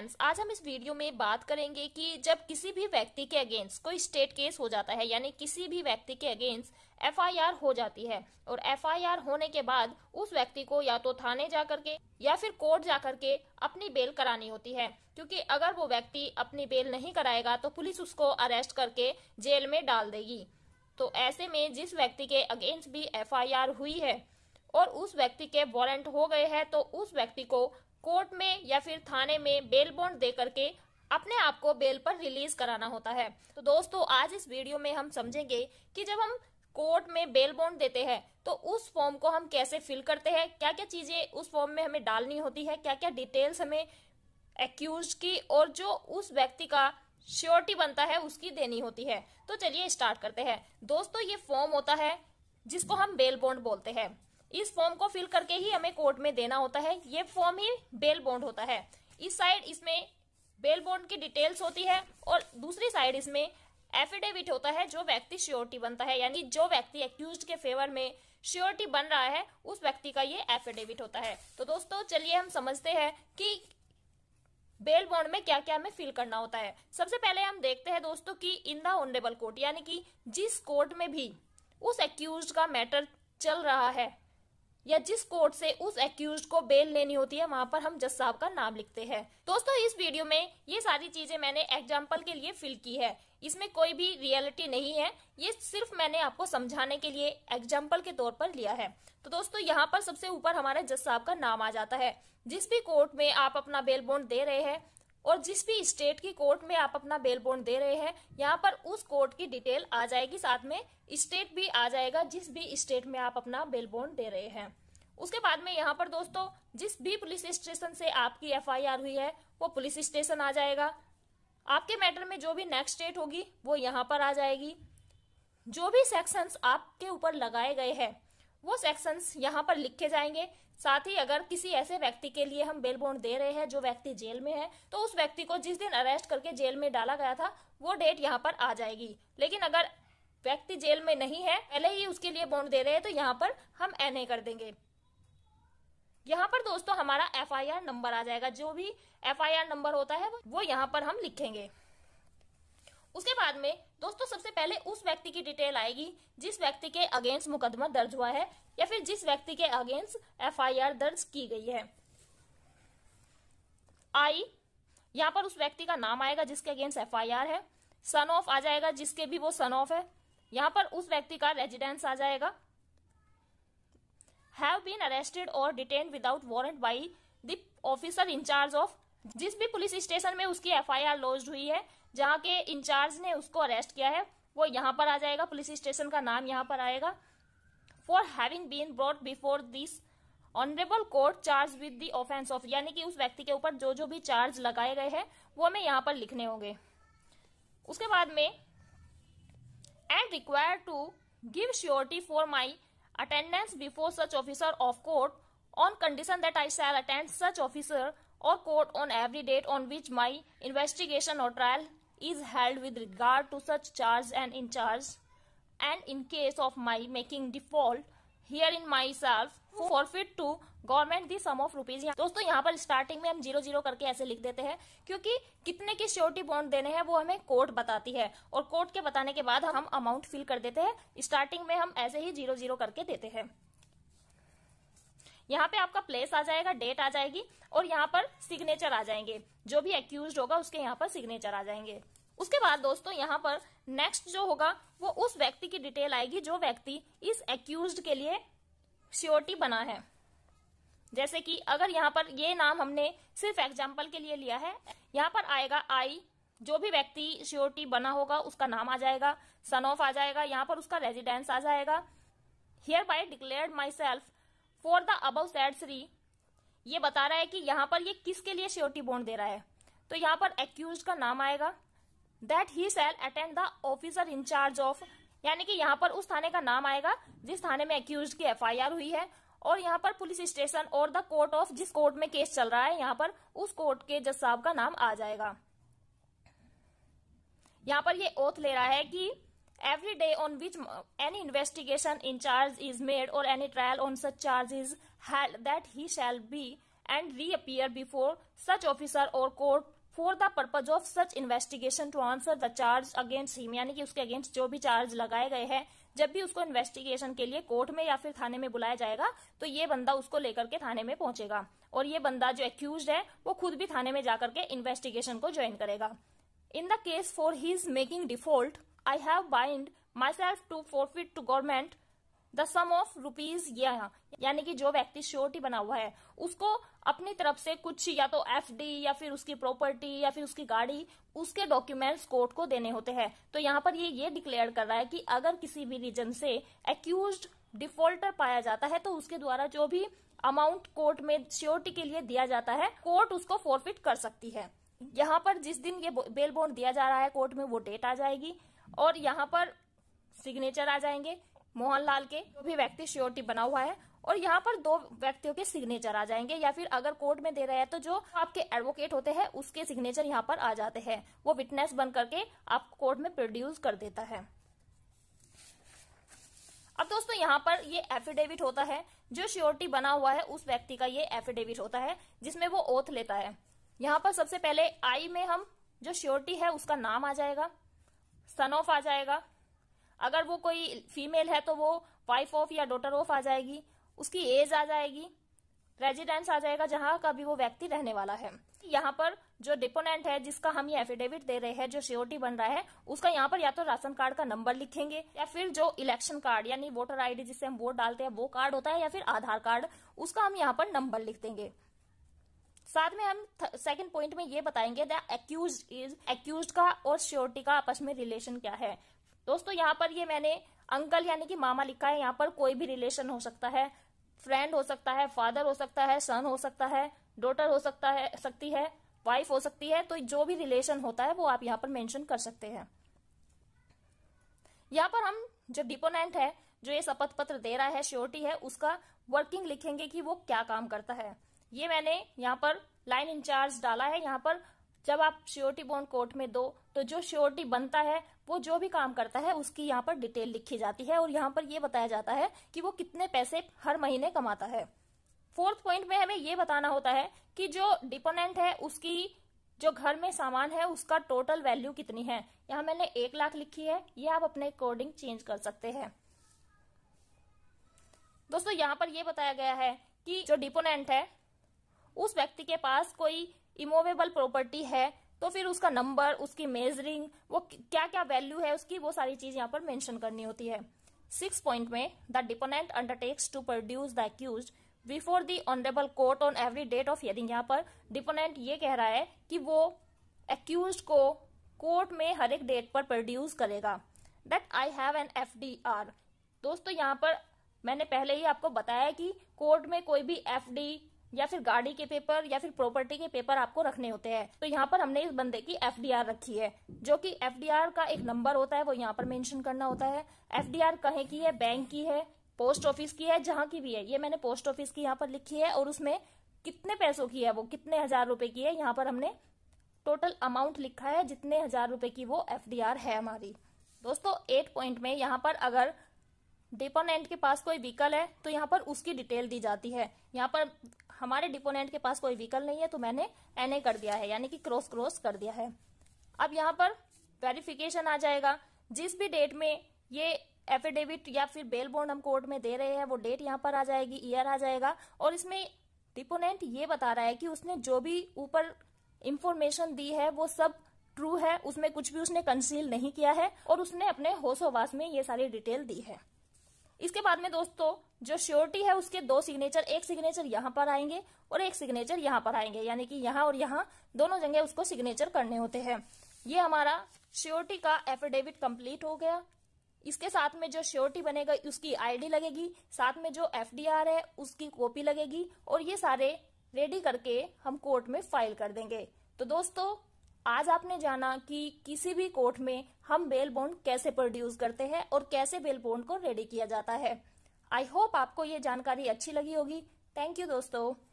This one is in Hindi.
फ्रेंड्स आज हम इस वीडियो में बात करेंगे कि जब किसी भी व्यक्ति के अगेंस्ट कोई स्टेट केस हो जाता है यानी किसी भी व्यक्ति के अगेंस्ट एफआईआर हो जाती है और एफआईआर होने के बाद उस व्यक्ति को या तो थाने जा के या फिर कोर्ट जा के अपनी बेल करानी होती है क्योंकि अगर वो व्यक्ति अपनी बेल नहीं कराएगा तो पुलिस उसको अरेस्ट करके जेल में डाल देगी तो ऐसे में जिस व्यक्ति के अगेंस्ट भी एफ हुई है और उस व्यक्ति के वारंट हो गए हैं तो उस व्यक्ति को कोर्ट में या फिर थाने में बेल बॉन्ड दे करके अपने आप को बेल पर रिलीज कराना होता है तो दोस्तों आज इस वीडियो में हम समझेंगे कि जब हम कोर्ट में बेल बॉन्ड देते हैं तो उस फॉर्म को हम कैसे फिल करते हैं क्या क्या चीजें उस फॉर्म में हमें डालनी होती है क्या क्या डिटेल्स हमें एक्यूज की और जो उस व्यक्ति का श्योरिटी बनता है उसकी देनी होती है तो चलिए स्टार्ट करते हैं दोस्तों ये फॉर्म होता है जिसको हम बेल बॉन्ड बोलते हैं इस फॉर्म को फिल करके ही हमें कोर्ट में देना होता है ये फॉर्म ही बेल बॉन्ड होता है इस साइड इसमें बेल बॉन्ड की डिटेल्स होती है और दूसरी साइड इसमें एफिडेविट होता है जो व्यक्ति श्योरिटी बनता है यानी जो व्यक्ति एक्यूज के फेवर में श्योरिटी बन रहा है उस व्यक्ति का ये एफिडेविट होता है तो दोस्तों चलिए हम समझते हैं कि बेल बॉन्ड में क्या क्या हमें फिल करना होता है सबसे पहले हम देखते हैं दोस्तों कि इन द ऑनरेबल कोर्ट यानी कि जिस कोर्ट में भी उस एक्यूज का मैटर चल रहा है या जिस कोर्ट से उस एक्यूज को बेल लेनी होती है वहां पर हम जज साहब का नाम लिखते हैं दोस्तों इस वीडियो में ये सारी चीजें मैंने एग्जाम्पल के लिए फिल की है इसमें कोई भी रियलिटी नहीं है ये सिर्फ मैंने आपको समझाने के लिए एग्जाम्पल के तौर पर लिया है तो दोस्तों यहाँ पर सबसे ऊपर हमारे जज साहब का नाम आ जाता है जिस भी कोर्ट में आप अपना बेल बॉन्ड दे रहे हैं और जिस भी स्टेट की कोर्ट में आप अपना बेल बॉन्ड दे रहे हैं यहाँ पर उस कोर्ट की डिटेल आ जाएगी साथ में स्टेट भी आ जाएगा जिस भी स्टेट में आप अपना बेल बॉन्ड दे रहे हैं उसके बाद में यहाँ पर दोस्तों जिस भी पुलिस स्टेशन से आपकी एफआईआर हुई है वो पुलिस स्टेशन आ जाएगा आपके मैटर में जो भी नेक्स्ट डेट होगी वो यहाँ पर आ जाएगी जो भी सेक्शंस आपके ऊपर लगाए गए हैं वो सेक्शंस यहाँ पर लिखे जाएंगे साथ ही अगर किसी ऐसे व्यक्ति के लिए हम बेल बोन्ड दे रहे हैं जो व्यक्ति जेल में है तो उस व्यक्ति को जिस दिन अरेस्ट करके जेल में डाला गया था वो डेट यहाँ पर आ जाएगी लेकिन अगर व्यक्ति जेल में नहीं है पहले ही उसके लिए बोन्ड दे रहे हैं तो यहाँ पर हम एन कर देंगे यहाँ पर दोस्तों हमारा एफ नंबर आ जाएगा जो भी एफ नंबर होता है वो यहाँ पर हम लिखेंगे उसके बाद में दोस्तों सबसे पहले उस व्यक्ति की डिटेल आएगी जिस व्यक्ति के अगेंस्ट मुकदमा दर्ज हुआ है या फिर जिस व्यक्ति के अगेंस्ट एफआईआर दर्ज की गई है आई यहाँ पर उस व्यक्ति का नाम आएगा जिसके अगेंस्ट एफआईआर है सन ऑफ आ जाएगा जिसके भी वो सन ऑफ है यहाँ पर उस व्यक्ति का रेजिडेंस आ जाएगा हैव बीन अरेस्टेड और detain without warrant by the officer in charge of जिस भी पुलिस स्टेशन में उसकी एफआईआर लॉन्च हुई है जहाँ के इंचार्ज ने उसको अरेस्ट किया है वो यहाँ पर आ जाएगा पुलिस स्टेशन का नाम यहाँ पर आएगा for having been brought before this honourable court charge with the offence of यानी कि उस व्यक्ति के ऊपर जो जो भी चार्ज लगाए गए हैं वो हमें यहाँ पर लिखने होंगे उसके बाद में and require to give surety for my attendance before such officer of court on condition that I shall attend such officer और court on every date on which my investigation और trial is held with regard to such charge and in charge and in case of my making default here in myself forfeit to government the sum of rupees दोस्तों यहाँ पर स्टार्टिंग में हम जीरो जीरो करके ऐसे लिख देते हैं क्योंकि कितने की श्योरिटी बॉन्ड देने हैं वो हमें कोर्ट बताती है और कोर्ट के बताने के बाद हम अमाउंट फिल कर देते हैं स्टार्टिंग में हम ऐसे ही जीरो जीरो करके देते हैं यहाँ पे आपका प्लेस आ जाएगा डेट आ जाएगी और यहाँ पर सिग्नेचर आ जाएंगे जो भी एक्यूज होगा उसके यहाँ पर सिग्नेचर आ जाएंगे उसके बाद दोस्तों यहाँ पर नेक्स्ट जो होगा वो उस व्यक्ति की डिटेल आएगी जो व्यक्ति इस एक्यूज के लिए श्योरिटी बना है जैसे कि अगर यहाँ पर ये नाम हमने सिर्फ एग्जाम्पल के लिए लिया है यहाँ पर आएगा आई जो भी व्यक्ति श्योरिटी बना होगा उसका नाम आ जाएगा सन ऑफ आ जाएगा यहाँ पर उसका रेजिडेंस आ जाएगा hereby declared myself for the above said three ये बता रहा है कि यहां पर ये किसके लिए श्योरिटी बॉन्ड दे रहा है तो यहां पर एक्यूज का नाम आएगा that he shall attend the officer in charge of यानी कि यहाँ पर उस थाने का नाम आएगा जिस थाने में एक्यूज की एफआईआर हुई है और यहाँ पर पुलिस स्टेशन और द कोर्ट ऑफ जिस कोर्ट में केस चल रहा है यहाँ पर उस कोर्ट के जज साहब का नाम आ जाएगा यहाँ पर ये ओथ ले रहा है कि every day on which uh, any investigation in charge is made or any trial on such charge is held that he shall be and reappear before such officer or court for the purpose of such investigation to answer the charge against him यानी कि उसके अगेंस्ट जो भी चार्ज लगाए गए हैं जब भी उसको इन्वेस्टिगेशन के लिए कोर्ट में या फिर थाने में बुलाया जाएगा तो ये बंदा उसको लेकर के थाने में पहुंचेगा और ये बंदा जो एक्यूज है वो खुद भी थाने में जाकर के इन्वेस्टिगेशन को ज्वाइन करेगा in the case for his making default I have bind myself to forfeit to government the sum of rupees यह यानी कि जो व्यक्ति श्योरिटी बना हुआ है उसको अपनी तरफ से कुछ या तो डी या फिर उसकी प्रॉपर्टी या फिर उसकी गाड़ी उसके डॉक्यूमेंट्स कोर्ट को देने होते हैं तो यहाँ पर ये ये डिक्लेयर कर रहा है कि अगर किसी भी रीजन से एक्यूज डिफॉल्टर पाया जाता है तो उसके द्वारा जो भी अमाउंट कोर्ट में श्योरिटी के लिए दिया जाता है कोर्ट उसको फोरफिट कर सकती है यहाँ पर जिस दिन ये बेल बोर्ड दिया जा रहा है कोर्ट में वो डेट आ जाएगी और यहाँ पर सिग्नेचर आ जाएंगे मोहनलाल के जो भी व्यक्ति श्योरिटी बना हुआ है और यहाँ पर दो व्यक्तियों के सिग्नेचर आ जाएंगे या फिर अगर कोर्ट में दे रहे हैं तो जो आपके एडवोकेट होते हैं उसके सिग्नेचर यहाँ पर आ जाते हैं वो विटनेस बन करके आप कोर्ट में प्रोड्यूस कर देता है अब दोस्तों यहाँ पर ये एफिडेविट होता है जो श्योरिटी बना हुआ है उस व्यक्ति का ये एफिडेविट होता है जिसमें वो ओथ लेता है यहाँ पर सबसे पहले आई में हम जो श्योरिटी है उसका नाम आ जाएगा सन ऑफ आ जाएगा अगर वो कोई फीमेल है तो वो वाइफ ऑफ या डॉटर ऑफ आ जाएगी उसकी एज आ जाएगी रेजिडेंस आ जाएगा जहां का भी वो व्यक्ति रहने वाला है यहाँ पर जो डिपोनेंट है जिसका हम ये एफिडेविट दे रहे हैं जो श्योरिटी बन रहा है उसका यहाँ पर या तो राशन कार्ड का नंबर लिखेंगे या फिर जो इलेक्शन कार्ड यानी वोटर आईडी जिससे हम वोट डालते हैं वो कार्ड होता है या फिर आधार कार्ड उसका हम यहाँ पर नंबर लिख देंगे साथ में हम सेकंड पॉइंट में ये बताएंगे द एक्यूज इज एक्यूज का और श्योरिटी का आपस में रिलेशन क्या है दोस्तों यहाँ पर ये मैंने अंकल यानी कि मामा लिखा है यहाँ पर कोई भी रिलेशन हो सकता है फ्रेंड हो सकता है फादर हो सकता है सन हो सकता है डॉटर हो सकता है सकती है वाइफ हो सकती है तो जो भी रिलेशन होता है वो आप यहाँ पर मेंशन कर सकते हैं यहाँ पर हम जो डिपोनेंट है जो ये शपथ पत्र दे रहा है श्योरिटी है उसका वर्किंग लिखेंगे कि वो क्या काम करता है ये मैंने यहाँ पर लाइन इंचार्ज डाला है यहाँ पर जब आप श्योरिटी बॉन्ड कोर्ट में दो तो जो श्योरिटी बनता है वो जो भी काम करता है उसकी यहाँ पर डिटेल लिखी जाती है और यहाँ पर ये बताया जाता है कि वो कितने पैसे हर महीने कमाता है फोर्थ पॉइंट में हमें ये बताना होता है कि जो डिपोनेंट है उसकी जो घर में सामान है उसका टोटल वैल्यू कितनी है यहाँ मैंने एक लाख लिखी है ये आप अपने अकॉर्डिंग चेंज कर सकते हैं दोस्तों यहाँ पर यह बताया गया है कि जो डिपोनेंट है उस व्यक्ति के पास कोई इमोवेबल प्रॉपर्टी है तो फिर उसका नंबर उसकी मेजरिंग वो क्या क्या वैल्यू है उसकी वो सारी चीज यहाँ पर मेंशन करनी होती है सिक्स पॉइंट में the deponent undertakes to produce the accused before the honourable court on every date of hearing यहाँ पर डिपोनेंट ये कह रहा है कि वो एक्यूज को कोर्ट में हर एक डेट पर प्रोड्यूस करेगा that I have an F D R दोस्तों यहाँ पर मैंने पहले ही आपको बताया कि कोर्ट में कोई भी एफ डी या फिर गाड़ी के पेपर या फिर प्रॉपर्टी के पेपर आपको रखने होते हैं तो यहाँ पर हमने इस बंदे की एफ रखी है जो कि एफ का एक नंबर होता है वो यहाँ पर मेंशन करना होता है एफ डी कहे की है बैंक की है पोस्ट ऑफिस की है जहां की भी है ये मैंने पोस्ट ऑफिस की यहाँ पर लिखी है और उसमें कितने पैसों की है वो कितने हजार रुपए की है यहाँ पर हमने टोटल अमाउंट लिखा है जितने हजार रुपए की वो एफ है हमारी दोस्तों एट पॉइंट में यहाँ पर अगर डिपोनेंट के पास कोई व्हीकल है तो यहाँ पर उसकी डिटेल दी जाती है यहाँ पर हमारे डिपोनेंट के पास कोई व्हीकल नहीं है तो मैंने एन कर दिया है यानी कि क्रॉस क्रॉस कर दिया है अब यहाँ पर वेरिफिकेशन आ जाएगा जिस भी डेट में ये एफिडेविट या फिर बेल बोर्ड हम कोर्ट में दे रहे हैं वो डेट यहाँ पर आ जाएगी ईयर आ जाएगा और इसमें डिपोनेंट ये बता रहा है कि उसने जो भी ऊपर इंफॉर्मेशन दी है वो सब ट्रू है उसमें कुछ भी उसने कंसील नहीं किया है और उसने अपने होशोवास में ये सारी डिटेल दी है इसके बाद में दोस्तों जो श्योरिटी है उसके दो सिग्नेचर एक सिग्नेचर यहाँ पर आएंगे और एक सिग्नेचर यहाँ पर आएंगे यानी कि यहाँ और यहाँ दोनों जगह उसको सिग्नेचर करने होते हैं ये हमारा श्योरिटी का एफिडेविट कंप्लीट हो गया इसके साथ में जो श्योरिटी बनेगा उसकी आईडी लगेगी साथ में जो एफडीआर है उसकी कॉपी लगेगी और ये सारे रेडी करके हम कोर्ट में फाइल कर देंगे तो दोस्तों आज आपने जाना कि किसी भी कोर्ट में हम बेल बॉन्ड कैसे प्रोड्यूस करते हैं और कैसे बेल बॉन्ड को रेडी किया जाता है आई होप आपको ये जानकारी अच्छी लगी होगी थैंक यू दोस्तों